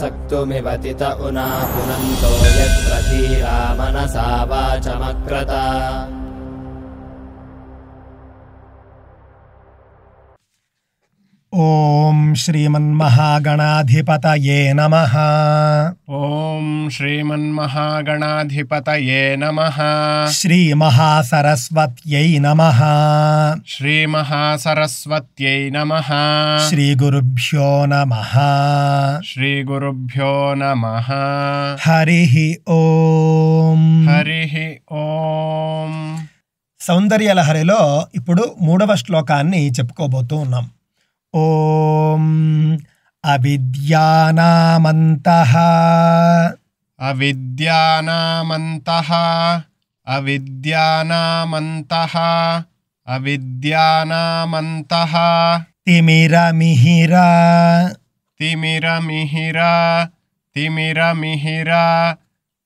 सक्तुमिवतित उना पुनन्तो यत् प्रथीरामनसा శ్రీమన్మహాగణాధిపతయే నమ ఓం శ్రీమన్మహాగణాధిపతయే నమ శ్రీమహాసరస్వత్యై నమ శ్రీమహాసరస్వత్యై నమ శ్రీగురుభ్యో నమ శ్రీగురుభ్యో నమ హరి ఓం హరి ఓం సౌందర్యలహరిలో ఇప్పుడు మూడవ శ్లోకాన్ని చెప్పుకోబోతూ ఉన్నాం ॐ अविद्यानामन्तः अविद्यानामन्तः अविद्यानामन्तः अविद्यानामन्तः तिमिरमिहिरा तिमिरमिहिरा तिमिरमिहिरा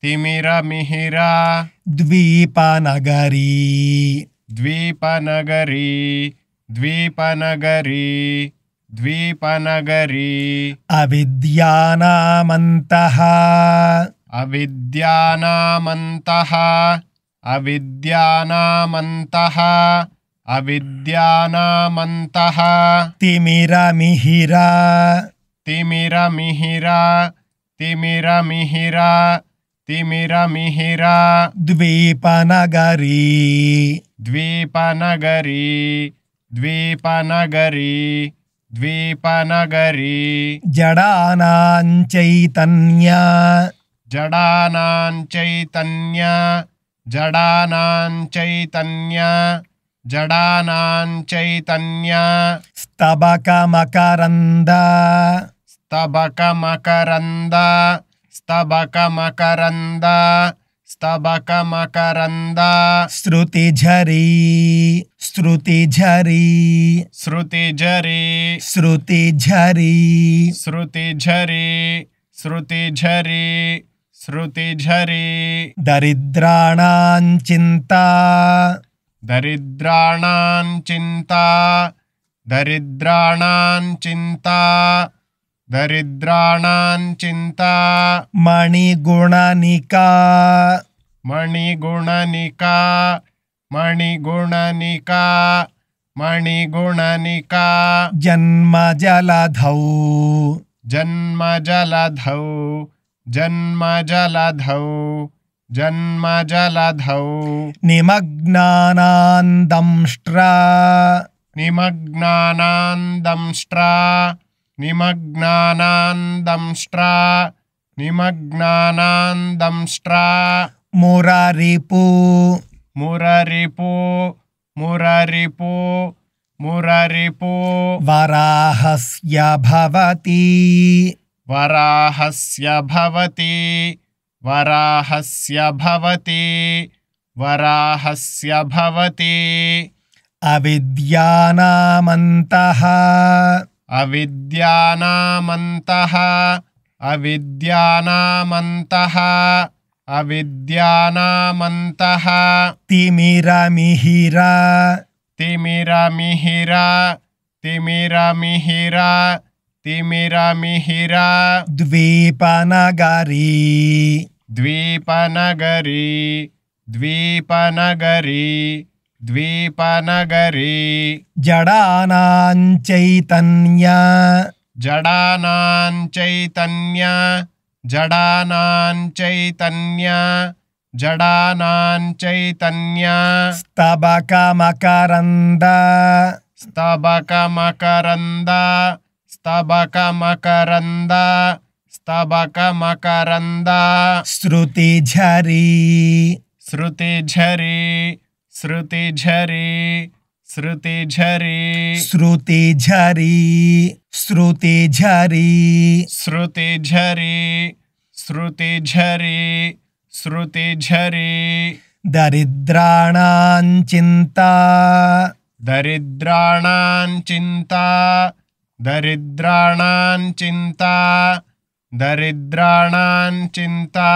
तिमिरमिहिरा द्वीपनगरी द्वीपनगरी द्वीपनगरी द्वीपनगरी अविद्यानामन्तः अविद्यानामन्तः अविद्यानामन्तः अविद्यानामन्तः तिमिरमिहिरा तिमिरमिहिरा तिमिरमिहिरा तिमिरमिहिरा द्वीपनगरी द्वीपनगरी द्वीपनगरी द्वीपनगरी जडानां जडानां जडानां जडानाञ्चैतन्या जडानां जडानाञ्चैतन्या स्तबकमकरन्द स्तबकमकरन्द स्तबकमकरन्द स्तबकमकरन्द श्रुतिझरी श्रुतिझरी श्रुतिझरी श्रुतिझरी श्रुतिझरी श्रुतिझरी श्रुतिझरी दरिद्राणां चिन्ता दरिद्राणां चिन्ता दरिद्राणां चिन्ता दरिद्राणां चिन्ता मणिगुणनिका मणिगुणनिका मणिगुणनिका मणिगुणनिका जन्म जलधौ जन्म जलधौ जन्म जलधौ जन्म जलधौ निमग्नान्दंष्ट्रा निमग्नान्दंष्ट्रा निमग्नान्दंष्ट्रा निमग्नान्दंष्ट्रा मुरारिपू मुररिपु मुररिपु मुररिपु वराहस्य भवति वराहस्य भवति वराहस्य भवति वराहस्य भवति अविद्यानामन्तः अविद्यानामन्तः अविद्यानामन्तः अविद्यानामन्तः तिमिरमिहिरा तिमिरमिहिरा तिमिरमिहिरा तिमिरमिहिरा द्वीपनगरी द्वीपनगरी द्वीपनगरी द्वीपनगरी जडानाञ्चैतन्या जडानाञ्चैतन्या जडानां जडानाञ्चैतन्या स्तबकमकरन्द स्तबकमकरन्द स्तबकमकरन्द स्तबकमकरन्द श्रुतिझरी श्रुतिझरी श्रुतिझरी श्रुतिझरी श्रुतिझरी श्रुतिझरी श्रुतिझरी श्रुतिझरी श्रुतिझरी दरिद्राणां चिन्ता दरिद्राणां चिन्ता दरिद्राणां चिन्ता दरिद्राणां चिन्ता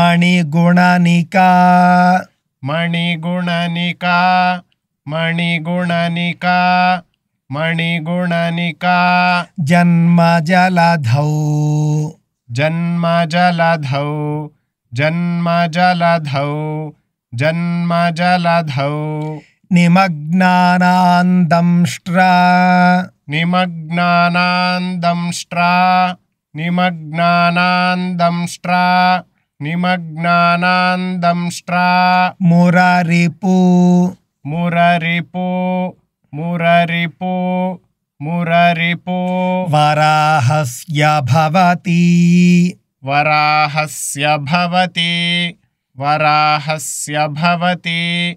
मणिगुणनिका मणिगुणनिका मणिगुणनिका मणिगुणनिका जन्म जलधौ जन्म जलधौ जन्म जलधौ जन्म जलधौ निमग्नानान्दंष्ट्रा निमग्नानान्दंष्ट्रा निमग्नानान्दंष्ट्रा निमग्नानान्दंष्ट्रा मुरारिपु मुररिपो मुररिपो मुररिपो वराहस्य भवति वराहस्य भवति वराहस्य भवति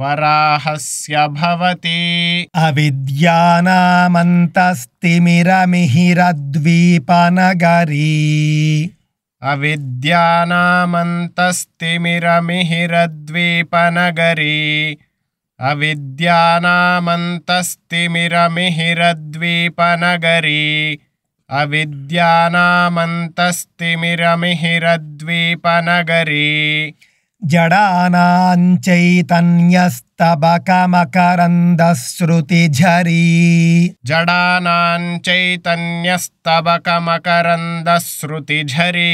वराहस्य भवति अविद्यानामन्तस्तिमिरमिहिरद्वीपनगरी अविद्यानामन्तस्तिमिरमिहिरद्वीपनगरी अविद्यानामन्तस्तिमिरमिहिरद्वीपनगरी अविद्यानामन्तस्तिमिरमिहिरद्वीपनगरी जडानां चैतन्यस्तबकमकरन्दश्रुतिझरी जडानां चैतन्यस्तबकमकरन्दश्रुतिझरी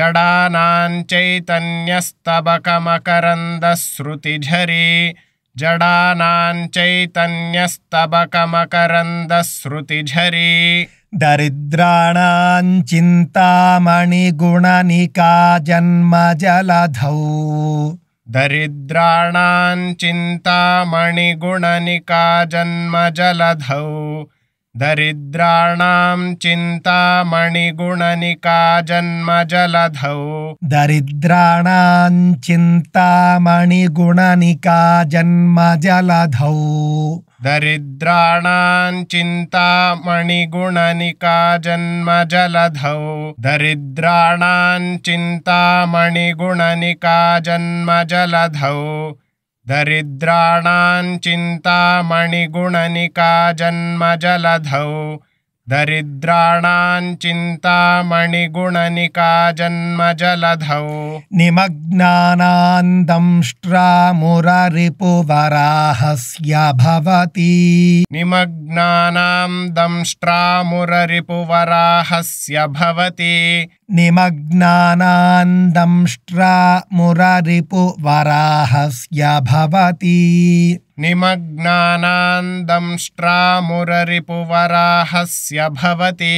जडानां चैतन्यस्तबकमकरन्दश्रुतिझरी जडानाञ्चैतन्यस्तबकमकरन्दश्रुतिझरी दरिद्राणाञ्चिन्ता दरिद्राणां जन्म जलधौ दरिद्राणां मणिगुणनिका जन्म जलधौ दरिद्राणां चिन्ता मणिगुणनिका जन्म जलधौ दरिद्राणाम् चिन्ता मणिगुणनिका जन्म जलधौ दरिद्राणाम् चिन्ता मणिगुणनिका जन्म जलधौ चिन्ता मणिगुणनिका जन्म जलधौ दरिद्राणाञ्चिन्तामणिगुणनिका जन्म जलधौ दरिद्राणाञ्चिन्तामणिगुणनिका जन्म जलधौ निमग्नान्दंष्ट्रामुररिपुवराहस्य भवति निमग्नान्दंष्ट्रामुररिपुवराहस्य भवति निमग्नान्दंष्ट्रा भवति निमग्नान्दंष्ट्रामुररिपुवराहस्य भवति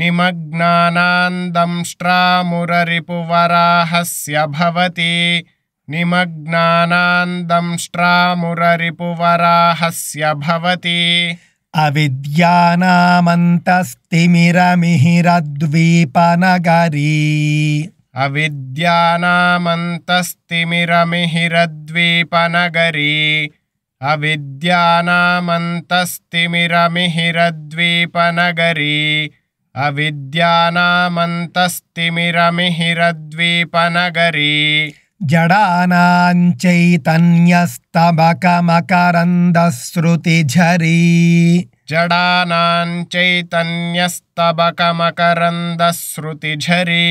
निमग्नान्दंष्ट्रामुररिपुवराहस्य भवति निमग्नान्दंष्ट्रामुररिपुवराहस्य भवति अविद्यानामन्तस्तिमिरमिहिरद्वीपनगरी अविद्यानामन्तस्तिमिरमिहिरद्वीपनगरी अविद्यानामन्तस्तिमिरमिहिरद्वीपनगरी अविद्यानामन्तस्तिमिरमिहिरद्वीपनगरी जडानां चैतन्यस्तबकमकरन्दश्रुतिझरी जडानां चैतन्यस्तबकमकरन्दश्रुतिझरी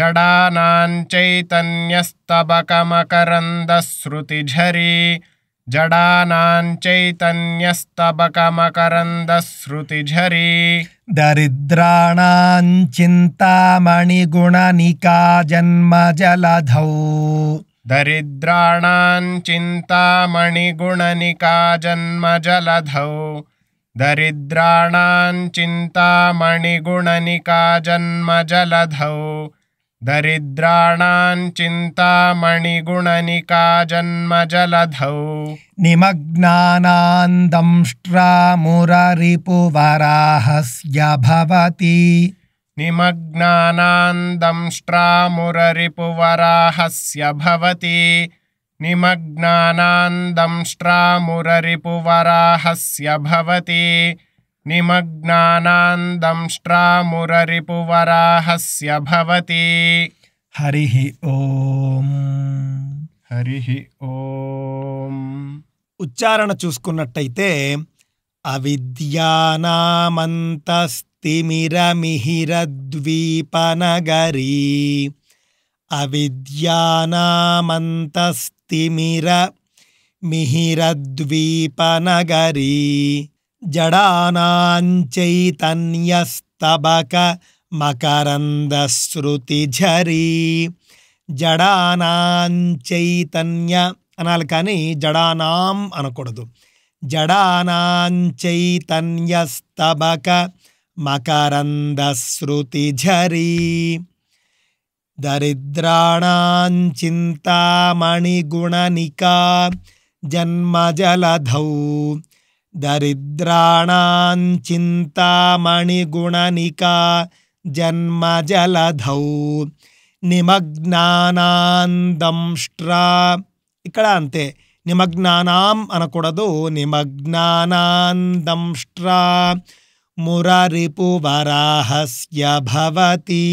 जडानां चैतन्यस्तबकमकरन्दश्रुतिझरी जडानाञ्चैतन्यस्तबकमकरन्दश्रुतिझरी दरिद्राणाञ्चिन्ता मणिगुणनिका जन्म जलधौ दरिद्राणाञ्चिन्ता जन्म जलधौ दरिद्राणाञ्चिन्ता जन्म जलधौ दरिद्राणाञ्चिन्तामणिगुणनिका जन्म जलधौ निमग्नान्दंष्ट्रामुररिपुवराहस्य भवति निमग्नान्दंष्ट्रामुररिपुवराहस्य भवति निमग्नान्दंष्ट्रामुररिपुवराहस्य भवति निमग्नानान्दंष्ट्रामुररिपुवराहस्य भवति హరి ॐ హరి ఓం ఉచ్చారణ చూసుకున్నట్టయితే అవిద్యానామంతస్తిమిరమిహిరద్వీపనగరీ అవిద్యానామంతస్తిమిర మిహిరద్వీపనగరీ జడానాైతన్యస్తబక మకరందశ్రుతిఝరీ జడానాైతన్య అనాలి కానీ జడానాం అనకూడదు జడానాైతన్యస్తబక మకరందశ్రుతిఝరీ దరిద్రాణాంచింతామణిగుణనికా జన్మజలధౌ दरिद्राणां चिन्तामणिगुणनिका जन्मजलधौ निमग्नानान्दंष्ट्रा इकड अन्ते निमग्नानाम् अनकूडदु निमग्नानान्दंष्ट्रा मुररिपुवराहस्य भवति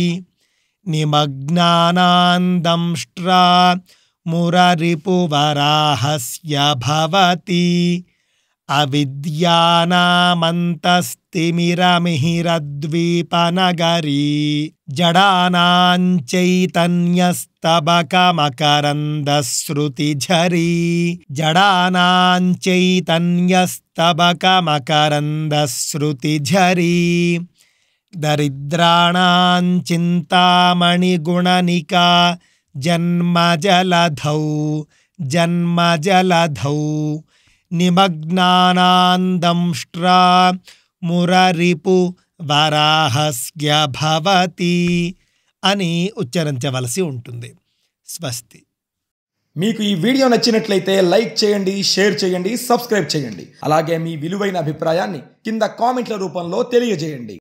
निमग्नानान्दंष्ट्रा मुररिपुवराहस्य अविद्यानामन्तस्तिमिरमिहिरद्वीपनगरी जडानाञ्चैतन्यस्तबकमकरन्दश्रुतिझरी जडानाञ्चैतन्यस्तबकमकरन्दश्रुतिझरी दरिद्राणाञ्चिन्तामणिगुणनिका जन्मजलधौ जन्मजलधौ निमग्नानान्दंष्ट्रा మురరిపు వరాహస్య భవతి అని ఉచ్చరించవలసి ఉంటుంది స్వస్తి మీకు ఈ వీడియో నచ్చినట్లయితే లైక్ చేయండి షేర్ చేయండి సబ్స్క్రైబ్ చేయండి అలాగే మీ విలువైన అభిప్రాయాన్ని కింద కామెంట్ల రూపంలో తెలియజేయండి